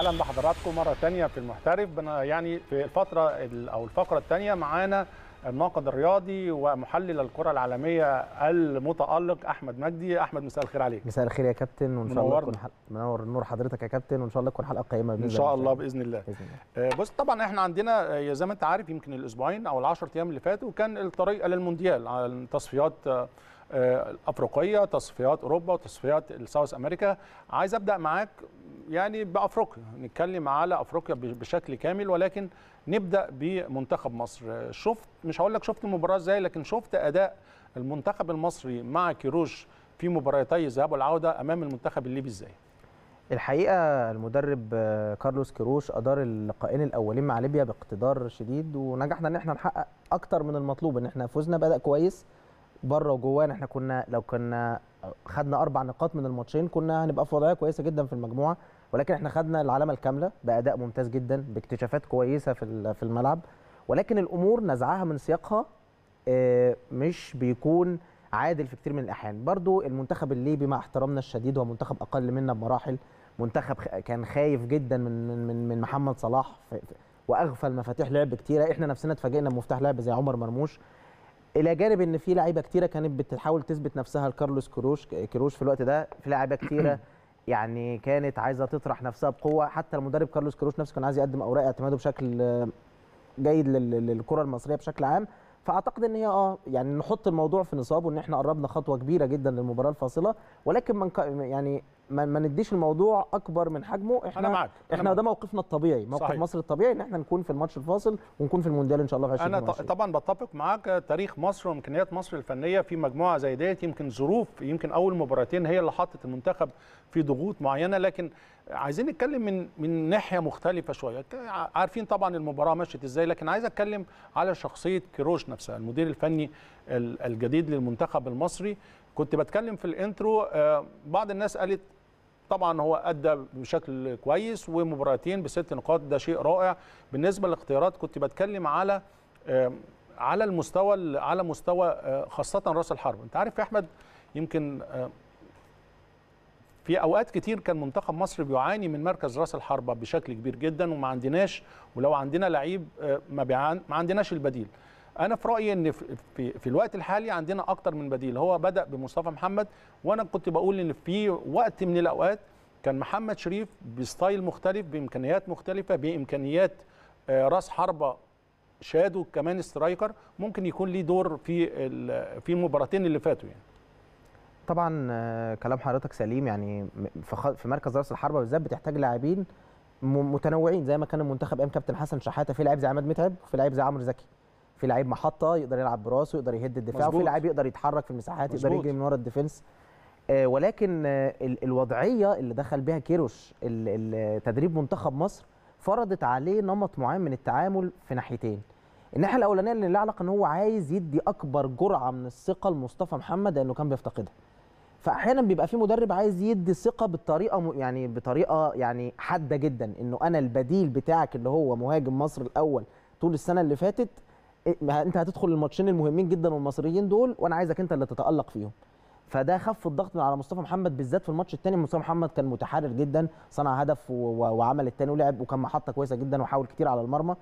اهلا بحضراتكم مره ثانيه في المحترف يعني في الفتره او الفقره الثانيه معانا الناقد الرياضي ومحلل الكره العالميه المتالق احمد مجدي احمد مساء الخير عليك مساء الخير يا كابتن وان شاء الله تكون منور النور حضرتك يا كابتن وان شاء الله تكون حلقه قيمه باذن الله ان شاء الله باذن الله, بإذن الله. آه، بص طبعا احنا عندنا آه، زي ما انت عارف يمكن الاسبوعين او ال 10 ايام اللي فاتوا كان الطريق للمونديال على تصفيات آه، افريقيه تصفيات اوروبا وتصفيات الساوث امريكا عايز ابدا معاك يعني بافريقيا نتكلم على افريقيا بشكل كامل ولكن نبدا بمنتخب مصر شفت مش هقول لك شفت المباراه ازاي لكن شفت اداء المنتخب المصري مع كيروش في مباراتي الذهاب والعوده امام المنتخب الليبي ازاي الحقيقه المدرب كارلوس كيروش ادار اللقاءين الاولين مع ليبيا باقتدار شديد ونجحنا ان احنا نحقق اكتر من المطلوب ان احنا فزنا باداء كويس بره وجوان احنا كنا لو كنا خدنا اربع نقاط من الماتشين كنا هنبقى في وضعيه كويسه جدا في المجموعه ولكن احنا خدنا العلامه الكامله باداء ممتاز جدا باكتشافات كويسه في في الملعب ولكن الامور نزعها من سياقها آه، مش بيكون عادل في كتير من الاحيان برضو المنتخب الليبي مع احترامنا الشديد هو منتخب اقل منا بمراحل منتخب كان خايف جدا من من من محمد صلاح واغفل مفاتيح لعب كتيره احنا نفسنا اتفاجئنا بمفتاح لعب زي عمر مرموش الى جانب ان في لعيبه كتيره كانت بتحاول تثبت نفسها لكارلوس كروش كروش في الوقت ده في لعيبه كتيره يعني كانت عايزه تطرح نفسها بقوه حتى المدرب كارلوس كروش نفسه كان عايز يقدم اوراق اعتماده بشكل آه، جيد للكره المصريه بشكل عام فاعتقد ان هي اه يعني نحط الموضوع في نصابه ان احنا قربنا خطوه كبيره جدا للمباراه الفاصله ولكن من يعني ما, ما نديش الموضوع اكبر من حجمه احنا أنا معاك. أنا احنا ده موقفنا الطبيعي موقف صحيح. مصر الطبيعي ان احنا نكون في الماتش الفاصل ونكون في المونديال ان شاء الله في 2022 انا طبعا بتفق معاك تاريخ مصر وامكانيات مصر الفنيه في مجموعه زي ديت يمكن ظروف يمكن اول مباراتين هي اللي حطت المنتخب في ضغوط معينه لكن عايزين نتكلم من من ناحيه مختلفه شويه عارفين طبعا المباراه مشيت ازاي لكن عايز اتكلم على شخصيه كيروش نفسها المدير الفني الجديد للمنتخب المصري كنت بتكلم في الانترو آه، بعض الناس قالت طبعا هو ادى بشكل كويس ومباراتين بست نقاط ده شيء رائع بالنسبه للاختيارات كنت بتكلم على على المستوى على مستوى آه، خاصه راس الحرب انت عارف يا احمد يمكن في اوقات كتير كان منتخب مصر بيعاني من مركز راس الحربه بشكل كبير جدا وما عندناش ولو عندنا لعيب آه، ما, ما عندناش البديل انا في رايي ان في, في الوقت الحالي عندنا اكتر من بديل هو بدا بمصطفى محمد وانا كنت بقول ان في وقت من الاوقات كان محمد شريف بستايل مختلف بامكانيات مختلفه بامكانيات آه، راس حربه شادو كمان سترايكر ممكن يكون ليه دور في في المباراتين اللي فاتوا يعني طبعا آه، كلام حضرتك سليم يعني في مركز راس الحربه بالذات بتحتاج لاعبين متنوعين زي ما كان المنتخب ام كابتن حسن شحاته في لاعب زي عماد متعب وفي لاعب زي عمرو زكي في لعيب محطه يقدر يلعب براسه يقدر يهد الدفاع مزبوط. وفي لعيب يقدر يتحرك في المساحات مزبوط. يقدر يجري من ورا الديفنس آه ولكن آه الوضعيه اللي دخل بها كيروش تدريب منتخب مصر فرضت عليه نمط معين من التعامل في ناحيتين الناحيه الاولانيه اللي لها علاقه ان هو عايز يدي اكبر جرعه من الثقه لمصطفى محمد لانه كان بيفتقدها فاحيانا بيبقى في مدرب عايز يدي ثقه بالطريقه يعني بطريقه يعني حاده جدا انه انا البديل بتاعك اللي هو مهاجم مصر الاول طول السنه اللي فاتت إيه، ما انت هتدخل الماتشين المهمين جدا والمصريين دول وانا عايزك انت اللي تتالق فيهم فده خف الضغط من على مصطفى محمد بالذات في الماتش الثاني مصطفى محمد كان متحرر جدا صنع هدف وعمل الثاني ولعب وكان محطه كويسه جدا وحاول كتير على المرمى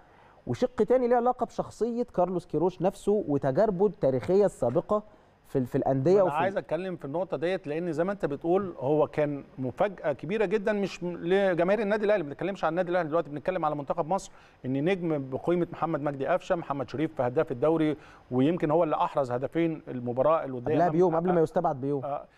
وشق تاني ليه علاقه بشخصيه كارلوس كيروش نفسه وتجاربه التاريخيه السابقه في في الانديه انا عايز اتكلم في النقطه ديت لان زي ما انت بتقول هو كان مفاجاه كبيره جدا مش لجماهير النادي الاهلي ما بنتكلمش عن النادي الاهلي دلوقتي بنتكلم على منتخب مصر ان نجم بقيمه محمد مجدي قفشه محمد شريف هداف الدوري ويمكن هو اللي احرز هدفين المباراه الوديه قبلها بيوم قبل ما يستبعد بيوم